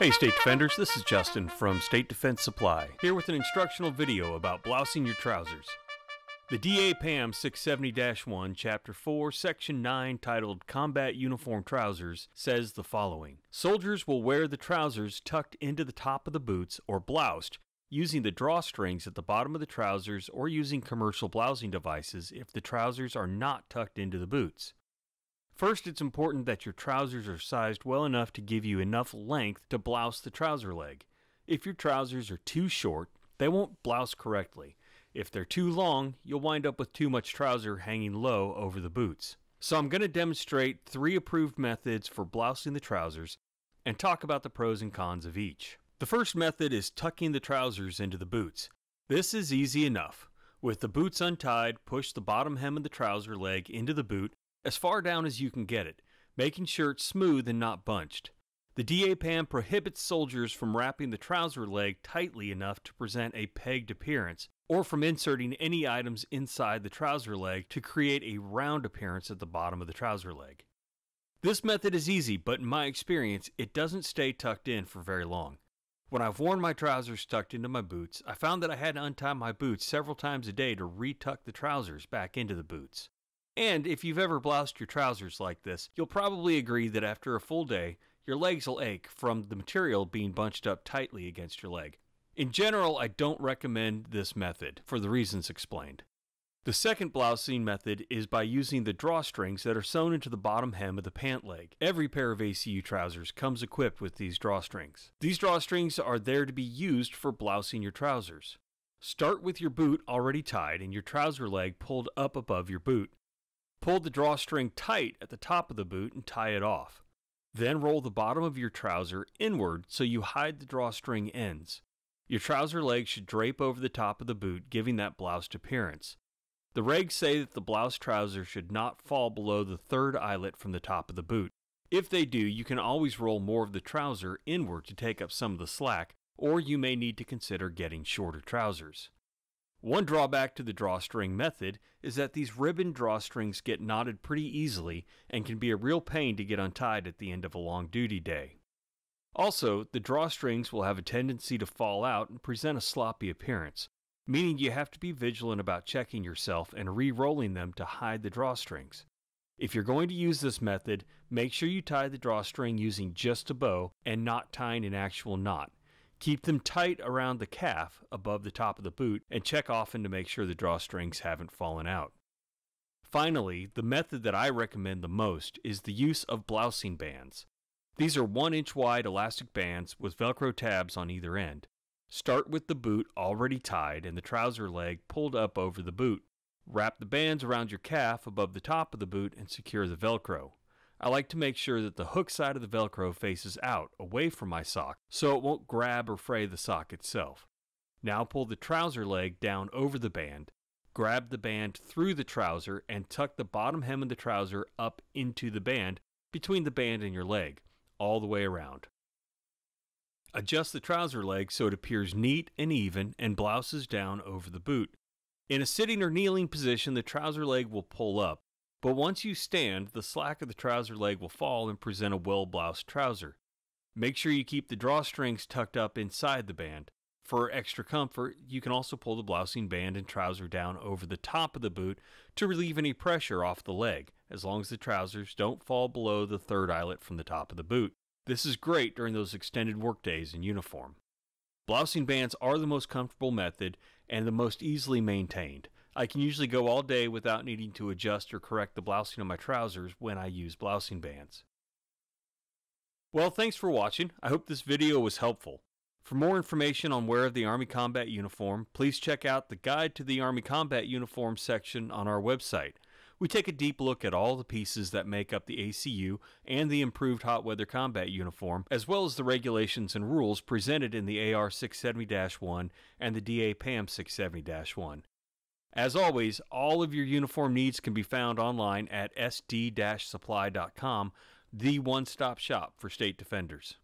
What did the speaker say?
Hey State Defenders, this is Justin from State Defense Supply, here with an instructional video about blousing your trousers. The DA PAM 670-1, Chapter 4, Section 9, titled Combat Uniform Trousers, says the following. Soldiers will wear the trousers tucked into the top of the boots or bloused using the drawstrings at the bottom of the trousers or using commercial blousing devices if the trousers are not tucked into the boots. First, it's important that your trousers are sized well enough to give you enough length to blouse the trouser leg. If your trousers are too short, they won't blouse correctly. If they're too long, you'll wind up with too much trouser hanging low over the boots. So I'm going to demonstrate three approved methods for blousing the trousers and talk about the pros and cons of each. The first method is tucking the trousers into the boots. This is easy enough. With the boots untied, push the bottom hem of the trouser leg into the boot as far down as you can get it, making sure it's smooth and not bunched. The DA Pam prohibits soldiers from wrapping the trouser leg tightly enough to present a pegged appearance, or from inserting any items inside the trouser leg to create a round appearance at the bottom of the trouser leg. This method is easy, but in my experience, it doesn't stay tucked in for very long. When I've worn my trousers tucked into my boots, I found that I had to untie my boots several times a day to retuck the trousers back into the boots. And if you've ever bloused your trousers like this, you'll probably agree that after a full day, your legs will ache from the material being bunched up tightly against your leg. In general, I don't recommend this method for the reasons explained. The second blousing method is by using the drawstrings that are sewn into the bottom hem of the pant leg. Every pair of ACU trousers comes equipped with these drawstrings. These drawstrings are there to be used for blousing your trousers. Start with your boot already tied and your trouser leg pulled up above your boot. Pull the drawstring tight at the top of the boot and tie it off. Then roll the bottom of your trouser inward so you hide the drawstring ends. Your trouser leg should drape over the top of the boot, giving that bloused appearance. The regs say that the blouse trouser should not fall below the third eyelet from the top of the boot. If they do, you can always roll more of the trouser inward to take up some of the slack, or you may need to consider getting shorter trousers. One drawback to the drawstring method is that these ribbon drawstrings get knotted pretty easily and can be a real pain to get untied at the end of a long duty day. Also, the drawstrings will have a tendency to fall out and present a sloppy appearance, meaning you have to be vigilant about checking yourself and re rolling them to hide the drawstrings. If you're going to use this method, make sure you tie the drawstring using just a bow and not tying an actual knot, Keep them tight around the calf above the top of the boot and check often to make sure the drawstrings haven't fallen out. Finally, the method that I recommend the most is the use of blousing bands. These are 1 inch wide elastic bands with Velcro tabs on either end. Start with the boot already tied and the trouser leg pulled up over the boot. Wrap the bands around your calf above the top of the boot and secure the Velcro. I like to make sure that the hook side of the Velcro faces out, away from my sock, so it won't grab or fray the sock itself. Now pull the trouser leg down over the band, grab the band through the trouser, and tuck the bottom hem of the trouser up into the band between the band and your leg, all the way around. Adjust the trouser leg so it appears neat and even and blouses down over the boot. In a sitting or kneeling position, the trouser leg will pull up, but once you stand, the slack of the trouser leg will fall and present a well bloused trouser. Make sure you keep the drawstrings tucked up inside the band. For extra comfort, you can also pull the blousing band and trouser down over the top of the boot to relieve any pressure off the leg, as long as the trousers don't fall below the third eyelet from the top of the boot. This is great during those extended work days in uniform. Blousing bands are the most comfortable method and the most easily maintained. I can usually go all day without needing to adjust or correct the blousing on my trousers when I use blousing bands. Well, thanks for watching. I hope this video was helpful. For more information on wear of the Army Combat Uniform, please check out the Guide to the Army Combat Uniform section on our website. We take a deep look at all the pieces that make up the ACU and the improved hot weather combat uniform, as well as the regulations and rules presented in the AR 670 1 and the DA PAM 670 1. As always, all of your uniform needs can be found online at sd-supply.com, the one-stop shop for state defenders.